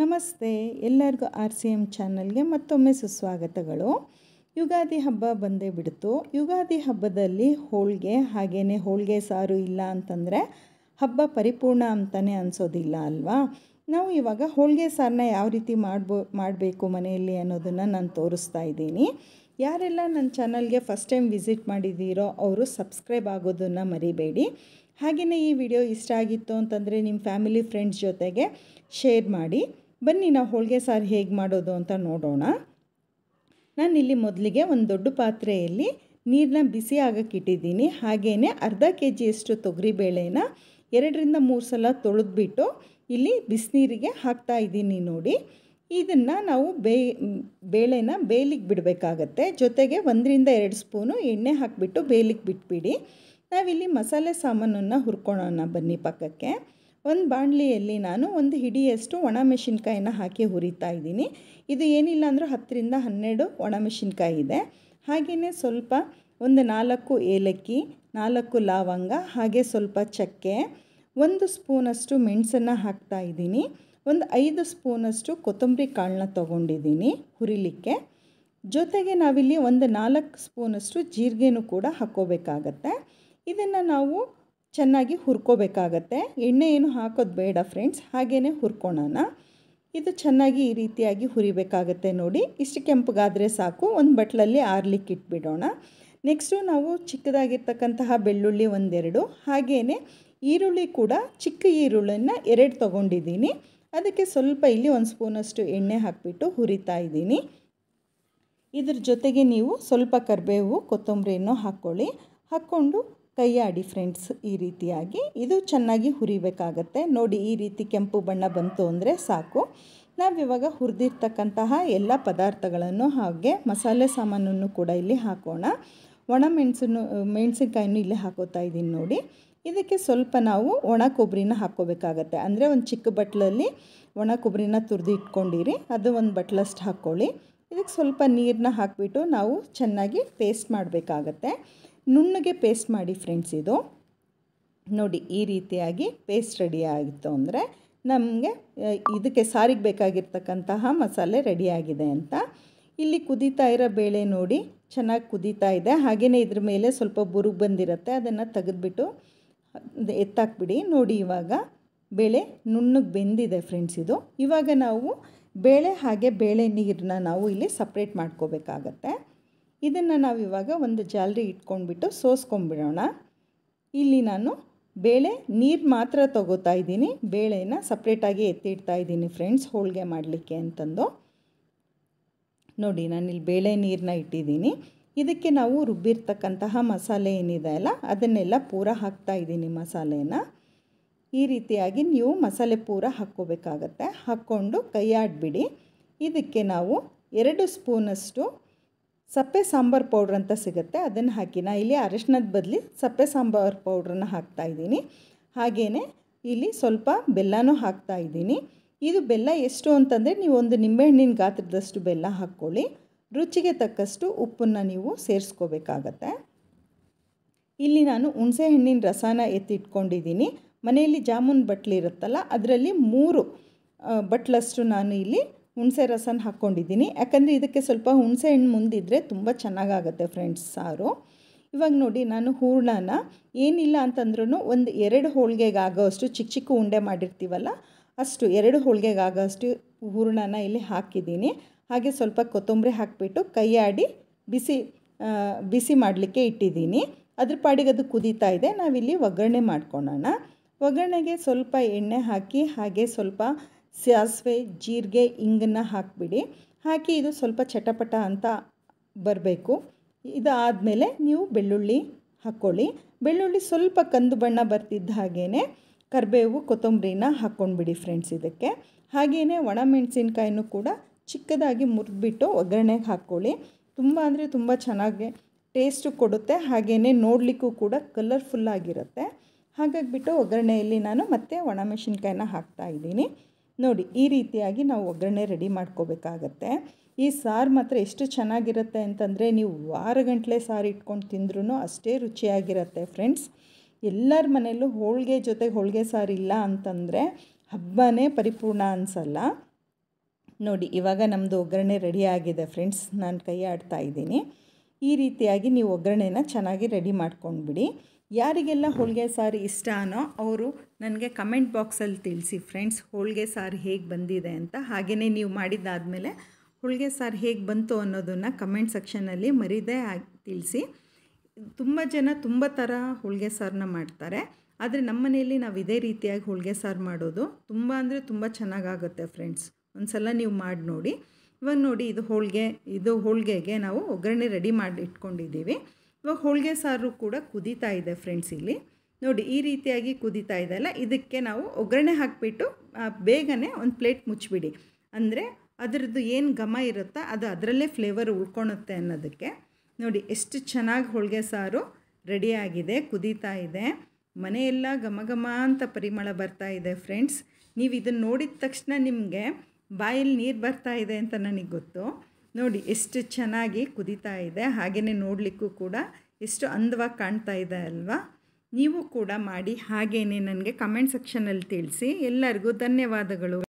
ನಮಸ್ತೆ ಎಲ್ಲರಿಗೂ R C M ಚಾನಲ್ಗೆ ಮತ್ತೊಮ್ಮೆ ಸುಸ್ವಾಗತಗಳು ಯುಗಾದಿ ಹಬ್ಬ ಬಂದೇ ಬಿಡ್ತು ಯುಗಾದಿ ಹಬ್ಬದಲ್ಲಿ ಹೋಳಿಗೆ ಹಾಗೇ ಹೋಳಿಗೆ ಸಾರು ಇಲ್ಲ ಅಂತಂದರೆ ಹಬ್ಬ ಪರಿಪೂರ್ಣ ಅಂತಲೇ ಅನಿಸೋದಿಲ್ಲ ಅಲ್ವಾ ನಾವು ಇವಾಗ ಹೋಳಿಗೆ ಸಾರನ್ನ ಯಾವ ರೀತಿ ಮಾಡ್ಬೋ ಮಾಡಬೇಕು ಮನೆಯಲ್ಲಿ ಅನ್ನೋದನ್ನು ನಾನು ತೋರಿಸ್ತಾ ಇದ್ದೀನಿ ಯಾರೆಲ್ಲ ನನ್ನ ಚಾನಲ್ಗೆ ಫಸ್ಟ್ ಟೈಮ್ ವಿಸಿಟ್ ಮಾಡಿದ್ದೀರೋ ಅವರು ಸಬ್ಸ್ಕ್ರೈಬ್ ಆಗೋದನ್ನು ಮರಿಬೇಡಿ ಹಾಗೆಯೇ ಈ ವಿಡಿಯೋ ಇಷ್ಟ ಆಗಿತ್ತು ಅಂತಂದರೆ ನಿಮ್ಮ ಫ್ಯಾಮಿಲಿ ಫ್ರೆಂಡ್ಸ್ ಜೊತೆಗೆ ಶೇರ್ ಮಾಡಿ ಬನ್ನಿ ನಾವು ಹೋಳಿಗೆ ಸಾರು ಹೇಗೆ ಮಾಡೋದು ಅಂತ ನೋಡೋಣ ನಾನಿಲ್ಲಿ ಮೊದಲಿಗೆ ಒಂದು ದೊಡ್ಡ ಪಾತ್ರೆಯಲ್ಲಿ ನೀರನ್ನ ಬಿಸಿ ಇಟ್ಟಿದ್ದೀನಿ ಹಾಗೇ ಅರ್ಧ ಕೆ ಜಿಯಷ್ಟು ತೊಗರಿಬೇಳೆನ ಎರಡರಿಂದ ಮೂರು ಸಲ ತೊಳೆದ್ಬಿಟ್ಟು ಇಲ್ಲಿ ಬಿಸಿನೀರಿಗೆ ಹಾಕ್ತಾ ಇದ್ದೀನಿ ನೋಡಿ ಇದನ್ನು ನಾವು ಬೇ ಬೇಳೆನ ಬೇಲಿಗೆ ಬಿಡಬೇಕಾಗತ್ತೆ ಜೊತೆಗೆ ಒಂದರಿಂದ ಎರಡು ಸ್ಪೂನು ಎಣ್ಣೆ ಹಾಕಿಬಿಟ್ಟು ಬೇಲಿಗೆ ಬಿಟ್ಬಿಡಿ ನಾವಿಲ್ಲಿ ಮಸಾಲೆ ಸಾಮಾನನ್ನು ಹುರ್ಕೊಳ್ಳೋಣ ಬನ್ನಿ ಪಕ್ಕಕ್ಕೆ ಒಂದು ಬಾಣಲಿಯಲ್ಲಿ ನಾನು ಒಂದು ಹಿಡಿಯಷ್ಟು ಒಣ ಮೆಣಸಿನ್ಕಾಯಿನ ಹಾಕಿ ಹುರಿತಾ ಇದ್ದೀನಿ ಇದು ಏನಿಲ್ಲ ಅಂದರೂ ಹತ್ತರಿಂದ ಹನ್ನೆರಡು ಒಣ ಮೆಣಸಿನ್ಕಾಯಿ ಇದೆ ಹಾಗೆಯೇ ಸ್ವಲ್ಪ ಒಂದು ನಾಲ್ಕು ಏಲಕ್ಕಿ ನಾಲ್ಕು ಲವಂಗ ಹಾಗೆ ಸ್ವಲ್ಪ ಚಕ್ಕೆ ಒಂದು ಸ್ಪೂನಷ್ಟು ಮೆಣಸನ್ನು ಹಾಕ್ತಾ ಇದ್ದೀನಿ ಒಂದು ಐದು ಸ್ಪೂನಷ್ಟು ಕೊತ್ತಂಬರಿ ಕಾಳನ್ನ ತೊಗೊಂಡಿದ್ದೀನಿ ಹುರಿಲಿಕ್ಕೆ ಜೊತೆಗೆ ನಾವಿಲ್ಲಿ ಒಂದು ನಾಲ್ಕು ಸ್ಪೂನಷ್ಟು ಜೀರಿಗೆನೂ ಕೂಡ ಹಾಕ್ಕೋಬೇಕಾಗತ್ತೆ ಇದನ್ನು ನಾವು ಚೆನ್ನಾಗಿ ಹುರ್ಕೋಬೇಕಾಗತ್ತೆ ಎಣ್ಣೆ ಏನು ಹಾಕೋದು ಬೇಡ ಫ್ರೆಂಡ್ಸ್ ಹಾಗೇ ಹುರ್ಕೊಳೋಣ ಇದು ಚೆನ್ನಾಗಿ ಈ ರೀತಿಯಾಗಿ ಹುರಿಬೇಕಾಗತ್ತೆ ನೋಡಿ ಇಷ್ಟು ಕೆಂಪಗಾದರೆ ಸಾಕು ಒಂದು ಬಟ್ಲಲ್ಲಿ ಆರ್ಲಿಕ್ಕೆ ಇಟ್ಬಿಡೋಣ ನೆಕ್ಸ್ಟು ನಾವು ಚಿಕ್ಕದಾಗಿರ್ತಕ್ಕಂತಹ ಬೆಳ್ಳುಳ್ಳಿ ಒಂದೆರಡು ಹಾಗೆಯೇ ಈರುಳ್ಳಿ ಕೂಡ ಚಿಕ್ಕ ಈರುಳ್ಳಿಯನ್ನು ಎರಡು ತೊಗೊಂಡಿದ್ದೀನಿ ಅದಕ್ಕೆ ಸ್ವಲ್ಪ ಇಲ್ಲಿ ಒಂದು ಸ್ಪೂನಷ್ಟು ಎಣ್ಣೆ ಹಾಕಿಬಿಟ್ಟು ಹುರಿತಾ ಇದ್ದೀನಿ ಇದ್ರ ಜೊತೆಗೆ ನೀವು ಸ್ವಲ್ಪ ಕರಿಬೇವು ಕೊತ್ತಂಬರಿಯನ್ನು ಹಾಕ್ಕೊಳ್ಳಿ ಹಾಕ್ಕೊಂಡು ಕೈಯಾಡಿ ಫ್ರೆಂಡ್ಸ್ ಈ ರೀತಿಯಾಗಿ ಇದು ಚೆನ್ನಾಗಿ ಹುರಿಬೇಕಾಗತ್ತೆ ನೋಡಿ ಈ ರೀತಿ ಕೆಂಪು ಬಣ್ಣ ಬಂತು ಅಂದರೆ ಸಾಕು ನಾವಿವಾಗ ಹುರಿದಿರ್ತಕ್ಕಂತಹ ಎಲ್ಲ ಪದಾರ್ಥಗಳನ್ನು ಹಾಗೆ ಮಸಾಲೆ ಸಾಮಾನನ್ನು ಕೂಡ ಇಲ್ಲಿ ಹಾಕೋಣ ಒಣ ಮೆಣಸನ್ನು ಮೆಣಸಿನ್ಕಾಯನ್ನು ಇಲ್ಲಿ ಹಾಕೋತಾ ಇದ್ದೀನಿ ನೋಡಿ ಇದಕ್ಕೆ ಸ್ವಲ್ಪ ನಾವು ಒಣ ಕೊಬ್ಬರಿನ ಹಾಕ್ಕೋಬೇಕಾಗತ್ತೆ ಅಂದರೆ ಒಂದು ಚಿಕ್ಕ ಬಟ್ಲಲ್ಲಿ ಒಣ ಕೊಬ್ಬರಿನ ತುರಿದು ಇಟ್ಕೊಂಡಿರಿ ಅದು ಒಂದು ಬಟ್ಲಷ್ಟು ಹಾಕ್ಕೊಳ್ಳಿ ಇದಕ್ಕೆ ಸ್ವಲ್ಪ ನೀರನ್ನ ಹಾಕಿಬಿಟ್ಟು ನಾವು ಚೆನ್ನಾಗಿ ಪೇಸ್ಟ್ ಮಾಡಬೇಕಾಗತ್ತೆ ನುಣ್ಣಗೆ ಪೇಸ್ಟ್ ಮಾಡಿ ಫ್ರೆಂಡ್ಸ್ ಇದು ನೋಡಿ ಈ ರೀತಿಯಾಗಿ ಪೇಸ್ಟ್ ರೆಡಿ ಆಗಿತ್ತು ಅಂದರೆ ನಮಗೆ ಇದಕ್ಕೆ ಸಾರಿಗೆ ಬೇಕಾಗಿರ್ತಕ್ಕಂತಹ ಮಸಾಲೆ ರೆಡಿಯಾಗಿದೆ ಅಂತ ಇಲ್ಲಿ ಕುದೀತಾ ಇರೋ ಬೇಳೆ ನೋಡಿ ಚೆನ್ನಾಗಿ ಕುದೀತಾ ಇದೆ ಹಾಗೆಯೇ ಇದ್ರ ಮೇಲೆ ಸ್ವಲ್ಪ ಬುರುಗು ಬಂದಿರುತ್ತೆ ಅದನ್ನು ತೆಗೆದುಬಿಟ್ಟು ಎತ್ತಾಕ್ಬಿಡಿ ನೋಡಿ ಇವಾಗ ಬೇಳೆ ನುಣ್ಣಗೆ ಬೆಂದಿದೆ ಫ್ರೆಂಡ್ಸ್ ಇದು ಇವಾಗ ನಾವು ಬೇಳೆ ಹಾಗೆ ಬೇಳೆ ನೀರನ್ನ ನಾವು ಇಲ್ಲಿ ಸಪ್ರೇಟ್ ಮಾಡ್ಕೋಬೇಕಾಗತ್ತೆ ಇದನ್ನು ನಾವು ಇವಾಗ ಒಂದು ಜಾಲರಿ ಇಟ್ಕೊಂಡ್ಬಿಟ್ಟು ಸೋಸ್ಕೊಂಡ್ಬಿಡೋಣ ಇಲ್ಲಿ ನಾನು ಬೇಳೆ ನೀರು ಮಾತ್ರ ತಗೋತಾ ಇದ್ದೀನಿ ಬೇಳೆನ ಸಪ್ರೇಟಾಗಿ ಎತ್ತಿಡ್ತಾ ಇದ್ದೀನಿ ಫ್ರೆಂಡ್ಸ್ ಹೋಳಿಗೆ ಮಾಡಲಿಕ್ಕೆ ಅಂತಂದು ನೋಡಿ ನಾನಿಲ್ಲಿ ಬೇಳೆ ನೀರನ್ನ ಇಟ್ಟಿದ್ದೀನಿ ಇದಕ್ಕೆ ನಾವು ರುಬ್ಬಿರ್ತಕ್ಕಂತಹ ಮಸಾಲೆ ಏನಿದೆ ಅಲ್ಲ ಅದನ್ನೆಲ್ಲ ಪೂರ ಹಾಕ್ತಾ ಇದ್ದೀನಿ ಮಸಾಲೆನ ಈ ರೀತಿಯಾಗಿ ನೀವು ಮಸಾಲೆ ಪೂರ ಹಾಕ್ಕೋಬೇಕಾಗತ್ತೆ ಹಾಕ್ಕೊಂಡು ಕೈಯಾಡಿಬಿಡಿ ಇದಕ್ಕೆ ನಾವು ಎರಡು ಸ್ಪೂನಷ್ಟು ಸಪ್ಪೆ ಸಾಂಬಾರು ಪೌಡ್ರ್ ಅಂತ ಸಿಗುತ್ತೆ ಅದನ್ನು ಹಾಕಿ ನಾನು ಇಲ್ಲಿ ಅರಶಿನದ ಬದಲಿ ಸಪ್ಪೆ ಸಾಂಬಾರು ಪೌಡ್ರನ್ನ ಹಾಕ್ತಾ ಇದ್ದೀನಿ ಹಾಗೆಯೇ ಇಲ್ಲಿ ಸ್ವಲ್ಪ ಬೆಲ್ಲನೂ ಹಾಕ್ತಾ ಇದ್ದೀನಿ ಇದು ಬೆಲ್ಲ ಎಷ್ಟು ಅಂತಂದರೆ ನೀವು ಒಂದು ನಿಂಬೆಹಣ್ಣಿನ ಗಾತ್ರದಷ್ಟು ಬೆಲ್ಲ ಹಾಕ್ಕೊಳ್ಳಿ ರುಚಿಗೆ ತಕ್ಕಷ್ಟು ಉಪ್ಪನ್ನು ನೀವು ಸೇರಿಸ್ಕೋಬೇಕಾಗತ್ತೆ ಇಲ್ಲಿ ನಾನು ಹುಣಸೆ ಹಣ್ಣಿನ ರಸನ ಎತ್ತಿಟ್ಕೊಂಡಿದ್ದೀನಿ ಮನೆಯಲ್ಲಿ ಜಾಮೂನ್ ಬಟ್ಲಿರುತ್ತಲ್ಲ ಅದರಲ್ಲಿ ಮೂರು ಬಟ್ಲಷ್ಟು ನಾನು ಇಲ್ಲಿ ಹುಣಸೆ ರಸನ ಹಾಕ್ಕೊಂಡಿದ್ದೀನಿ ಯಾಕಂದರೆ ಇದಕ್ಕೆ ಸ್ವಲ್ಪ ಹುಣಸೆ ಹಣ್ಣು ಮುಂದಿದ್ದರೆ ತುಂಬ ಚೆನ್ನಾಗಾಗುತ್ತೆ ಫ್ರೆಂಡ್ಸ್ ಸಾರು ಇವಾಗ ನೋಡಿ ನಾನು ಹೂರಣನ ಏನಿಲ್ಲ ಅಂತಂದ್ರೂ ಒಂದು ಎರಡು ಹೋಳಿಗೆಗಾಗೋಷ್ಟು ಚಿಕ್ಕ ಚಿಕ್ಕ ಉಂಡೆ ಮಾಡಿರ್ತೀವಲ್ಲ ಅಷ್ಟು ಎರಡು ಹೋಳಿಗೆಗಾಗೋ ಅಷ್ಟು ಹೂರಣನ ಇಲ್ಲಿ ಹಾಕಿದ್ದೀನಿ ಹಾಗೆ ಸ್ವಲ್ಪ ಕೊತ್ತಂಬರಿ ಹಾಕಿಬಿಟ್ಟು ಕೈಯಾಡಿ ಬಿಸಿ ಬಿಸಿ ಮಾಡಲಿಕ್ಕೆ ಇಟ್ಟಿದ್ದೀನಿ ಅದ್ರ ಪಾಡಿಗೆ ಅದು ಕುದೀತಾ ಇದೆ ನಾವಿಲ್ಲಿ ಒಗ್ಗರಣೆ ಮಾಡ್ಕೊಳ್ಳೋಣ ಒಗ್ಗರಣೆಗೆ ಸ್ವಲ್ಪ ಎಣ್ಣೆ ಹಾಕಿ ಹಾಗೆ ಸ್ವಲ್ಪ ಸಾಸಿವೆ ಜೀರಿಗೆ ಹಿಂಗನ್ನು ಹಾಕಿಬಿಡಿ ಹಾಕಿ ಇದು ಸ್ವಲ್ಪ ಚಟಪಟ ಅಂತ ಬರಬೇಕು ಇದಾದ ಮೇಲೆ ನೀವು ಬೆಳ್ಳುಳ್ಳಿ ಹಾಕ್ಕೊಳ್ಳಿ ಬೆಳ್ಳುಳ್ಳಿ ಸ್ವಲ್ಪ ಕಂದು ಬಣ್ಣ ಬರ್ತಿದ್ದ ಹಾಗೇ ಕರಿಬೇವು ಕೊತ್ತಂಬರಿನ ಹಾಕ್ಕೊಂಡ್ಬಿಡಿ ಫ್ರೆಂಡ್ಸ್ ಇದಕ್ಕೆ ಹಾಗೆಯೇ ಒಣ ಮೆಣಸಿನ್ಕಾಯಿನೂ ಕೂಡ ಚಿಕ್ಕದಾಗಿ ಮುರಿದ್ಬಿಟ್ಟು ಒಗ್ಗರಣೆಗೆ ಹಾಕ್ಕೊಳ್ಳಿ ತುಂಬ ಅಂದರೆ ತುಂಬ ಚೆನ್ನಾಗಿ ಟೇಸ್ಟು ಕೊಡುತ್ತೆ ಹಾಗೆಯೇ ನೋಡಲಿಕ್ಕೂ ಕೂಡ ಕಲರ್ಫುಲ್ಲಾಗಿರುತ್ತೆ ಹಾಗಾಗಿಬಿಟ್ಟು ಒಗ್ಗರಣೆಯಲ್ಲಿ ನಾನು ಮತ್ತೆ ಒಣ ಮೆಣಸಿನ್ಕಾಯಿನ ಹಾಕ್ತಾಯಿದ್ದೀನಿ ನೋಡಿ ಈ ರೀತಿಯಾಗಿ ನಾವು ಒಗ್ಗರಣೆ ರೆಡಿ ಮಾಡ್ಕೋಬೇಕಾಗತ್ತೆ ಈ ಸಾರು ಮಾತ್ರ ಎಷ್ಟು ಚೆನ್ನಾಗಿರುತ್ತೆ ಅಂತಂದರೆ ನೀವು ವಾರಗಂಟಲೆ ಸಾರು ಇಟ್ಕೊಂಡು ತಿಂದ್ರೂ ಅಷ್ಟೇ ರುಚಿಯಾಗಿರುತ್ತೆ ಫ್ರೆಂಡ್ಸ್ ಎಲ್ಲರ ಮನೆಯಲ್ಲೂ ಹೋಳಿಗೆ ಜೊತೆ ಹೋಳಿಗೆ ಸಾರು ಇಲ್ಲ ಅಂತಂದರೆ ಹಬ್ಬನೇ ಪರಿಪೂರ್ಣ ಅನಿಸಲ್ಲ ನೋಡಿ ಇವಾಗ ನಮ್ಮದು ಒಗ್ಗರಣೆ ರೆಡಿ ಆಗಿದೆ ಫ್ರೆಂಡ್ಸ್ ನಾನು ಕೈ ಆಡ್ತಾ ಇದ್ದೀನಿ ಈ ರೀತಿಯಾಗಿ ನೀವು ಒಗ್ಗರಣೆನ ಚೆನ್ನಾಗಿ ರೆಡಿ ಮಾಡ್ಕೊಂಡ್ಬಿಡಿ ಯಾರಿಗೆಲ್ಲ ಹೋಳಿಗೆ ಸಾರು ಇಷ್ಟನೋ ಅವರು ನನಗೆ ಕಮೆಂಟ್ ಬಾಕ್ಸಲ್ಲಿ ತಿಳಿಸಿ ಫ್ರೆಂಡ್ಸ್ ಹೋಳಿಗೆ ಸಾರು ಹೇಗೆ ಬಂದಿದೆ ಅಂತ ಹಾಗೆಯೇ ನೀವು ಮಾಡಿದ್ದಾದಮೇಲೆ ಹೋಳಿಗೆ ಸಾರು ಹೇಗೆ ಬಂತು ಅನ್ನೋದನ್ನು ಕಮೆಂಟ್ ಸೆಕ್ಷನಲ್ಲಿ ಮರೀದೇ ತಿಳಿಸಿ ತುಂಬ ಜನ ತುಂಬ ಥರ ಹೋಳಿಗೆ ಸಾರನ್ನ ಮಾಡ್ತಾರೆ ಆದರೆ ನಮ್ಮ ಮನೆಯಲ್ಲಿ ನಾವು ಇದೇ ರೀತಿಯಾಗಿ ಹೋಳಿಗೆ ಸಾರು ಮಾಡೋದು ತುಂಬ ಅಂದರೆ ತುಂಬ ಚೆನ್ನಾಗಾಗುತ್ತೆ ಫ್ರೆಂಡ್ಸ್ ಒಂದು ಸಲ ನೀವು ಮಾಡಿ ನೋಡಿ ಇವಾಗ ನೋಡಿ ಇದು ಹೋಳಿಗೆ ಇದು ಹೋಳಿಗೆಗೆ ನಾವು ಒಗ್ಗರಣೆ ರೆಡಿ ಮಾಡಿ ಇಟ್ಕೊಂಡಿದ್ದೀವಿ ಇವಾಗ ಹೋಳಿಗೆ ಸಾರು ಕೂಡ ಕುದೀತಾ ಇದೆ ಫ್ರೆಂಡ್ಸ್ ಇಲ್ಲಿ ನೋಡಿ ಈ ರೀತಿಯಾಗಿ ಕುದೀತಾ ಇದೆ ಅಲ್ಲ ಇದಕ್ಕೆ ನಾವು ಒಗ್ಗರಣೆ ಹಾಕಿಬಿಟ್ಟು ಬೇಗನೆ ಒಂದು ಪ್ಲೇಟ್ ಮುಚ್ಚಿಬಿಡಿ ಅಂದರೆ ಅದರದ್ದು ಏನು ಘಮ ಇರುತ್ತೋ ಅದು ಅದರಲ್ಲೇ ಫ್ಲೇವರ್ ಉಳ್ಕೊಳುತ್ತೆ ಅನ್ನೋದಕ್ಕೆ ನೋಡಿ ಎಷ್ಟು ಚೆನ್ನಾಗಿ ಹೋಳಿಗೆ ಸಾರು ರೆಡಿಯಾಗಿದೆ ಕುದೀತಾ ಇದೆ ಮನೆಯೆಲ್ಲ ಘಮ ಘಮ ಅಂತ ಪರಿಮಳ ಬರ್ತಾ ಇದೆ ಫ್ರೆಂಡ್ಸ್ ನೀವು ಇದನ್ನು ನೋಡಿದ ತಕ್ಷಣ ನಿಮಗೆ ಬಾಯಲ್ಲಿ ನೀರು ಬರ್ತಾ ಇದೆ ಅಂತ ನನಗೆ ಗೊತ್ತು ನೋಡಿ ಎಷ್ಟು ಚೆನ್ನಾಗಿ ಕುದೀತಾ ಇದೆ ಹಾಗೆಯೇ ನೋಡಲಿಕ್ಕೂ ಕೂಡ ಎಷ್ಟು ಅಂದವಾಗಿ ಕಾಣ್ತಾ ಇದೆ ಅಲ್ವಾ ನೀವು ಕೂಡ ಮಾಡಿ ಹಾಗೇನೆ ನನಗೆ ಕಮೆಂಟ್ ಸೆಕ್ಷನಲ್ಲಿ ತಿಳಿಸಿ ಎಲ್ಲರಿಗೂ ಧನ್ಯವಾದಗಳು